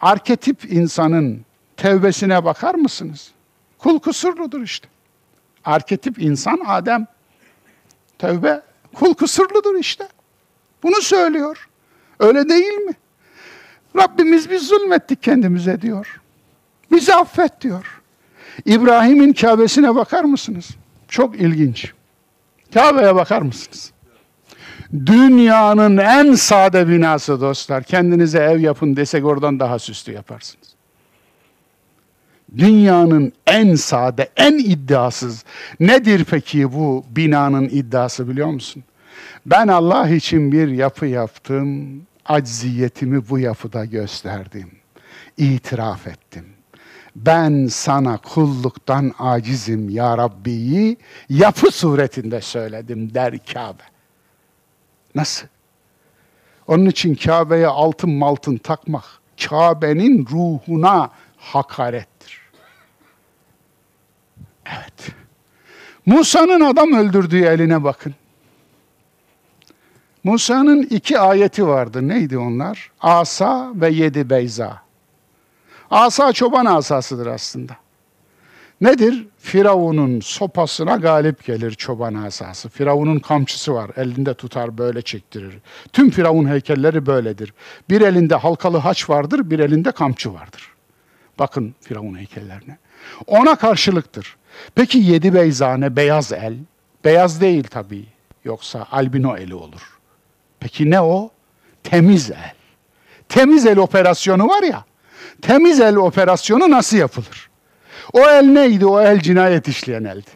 arketip insanın tevbesine bakar mısınız? Kul kusurludur işte. Arketip insan Adem. Tevbe kul kusurludur işte. Bunu söylüyor. Öyle değil mi? Rabbimiz biz zulmettik kendimize diyor. Bizi affet diyor. İbrahim'in Kabe'sine bakar mısınız? Çok ilginç. Kabe'ye bakar mısınız? Dünyanın en sade binası dostlar. Kendinize ev yapın desek oradan daha süslü yaparsınız. Dünyanın en sade, en iddiasız. Nedir peki bu binanın iddiası biliyor musun? Ben Allah için bir yapı yaptım, acziyetimi bu yapıda gösterdim. İtiraf ettim ben sana kulluktan acizim ya Rabbi'yi yapı suretinde söyledim der Kabe. Nasıl? Onun için Kabe'ye altın maltın takmak Kabe'nin ruhuna hakarettir. Evet. Musa'nın adam öldürdüğü eline bakın. Musa'nın iki ayeti vardı. Neydi onlar? Asa ve yedi beyza. Asa çoban asasıdır aslında. Nedir? Firavun'un sopasına galip gelir çoban asası. Firavun'un kamçısı var, elinde tutar böyle çektirir. Tüm Firavun heykelleri böyledir. Bir elinde halkalı haç vardır, bir elinde kamçı vardır. Bakın Firavun heykellerine. Ona karşılıktır. Peki yedi beyzane beyaz el? Beyaz değil tabii. Yoksa albino eli olur. Peki ne o? Temiz el. Temiz el operasyonu var ya. Temiz el operasyonu nasıl yapılır? O el neydi? O el cinayet işleyen eldi.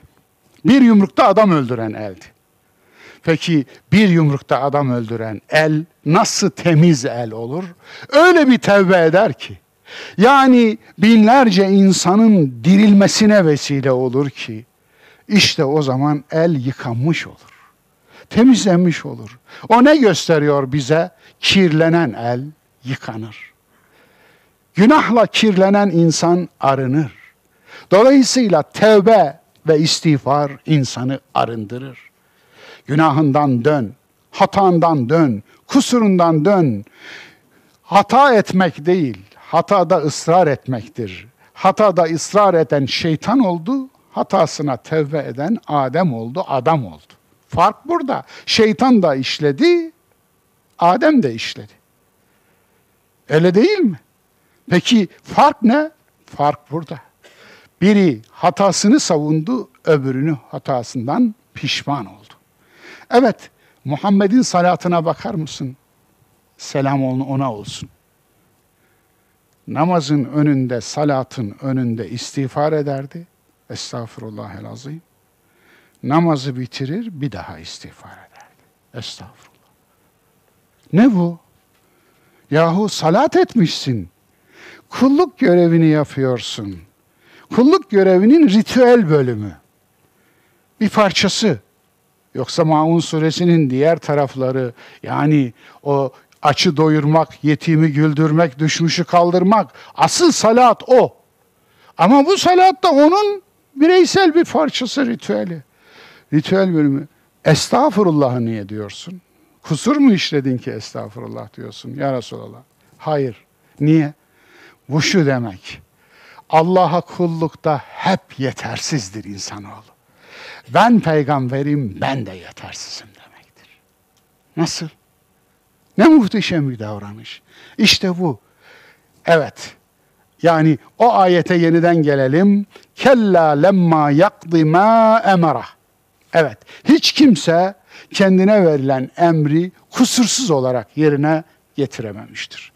Bir yumrukta adam öldüren eldi. Peki bir yumrukta adam öldüren el nasıl temiz el olur? Öyle bir tevbe eder ki. Yani binlerce insanın dirilmesine vesile olur ki işte o zaman el yıkanmış olur. Temizlenmiş olur. O ne gösteriyor bize? Kirlenen el yıkanır. Günahla kirlenen insan arınır. Dolayısıyla tevbe ve istiğfar insanı arındırır. Günahından dön, hatandan dön, kusurundan dön. Hata etmek değil, hatada ısrar etmektir. Hatada ısrar eden şeytan oldu, hatasına tevbe eden Adem oldu, adam oldu. Fark burada. Şeytan da işledi, Adem de işledi. Öyle değil mi? Peki fark ne? Fark burada. Biri hatasını savundu, öbürünü hatasından pişman oldu. Evet, Muhammed'in salatına bakar mısın? Selam ona olsun. Namazın önünde, salatın önünde istiğfar ederdi. Estağfurullah el azim. Namazı bitirir, bir daha istiğfar ederdi. Estağfurullah. Ne bu? Yahu salat etmişsin. Kulluk görevini yapıyorsun.'' kulluk görevinin ritüel bölümü. Bir parçası. Yoksa Maun suresinin diğer tarafları yani o açı doyurmak, yetimi güldürmek, düşmüşü kaldırmak asıl salat o. Ama bu salat da onun bireysel bir parçası ritüeli. Ritüel bölümü. Estağfurullah niye diyorsun? Kusur mu işledin ki estağfurullah diyorsun ya Resulallah? Hayır. Niye? Bu şu demek. Allah'a kullukta hep yetersizdir insanoğlu. Ben peygamberim, ben de yetersizim demektir. Nasıl? Ne muhteşem bir davranış. İşte bu. Evet. Yani o ayete yeniden gelelim. Kella lemma yakdi ma emara. Evet. Hiç kimse kendine verilen emri kusursuz olarak yerine getirememiştir.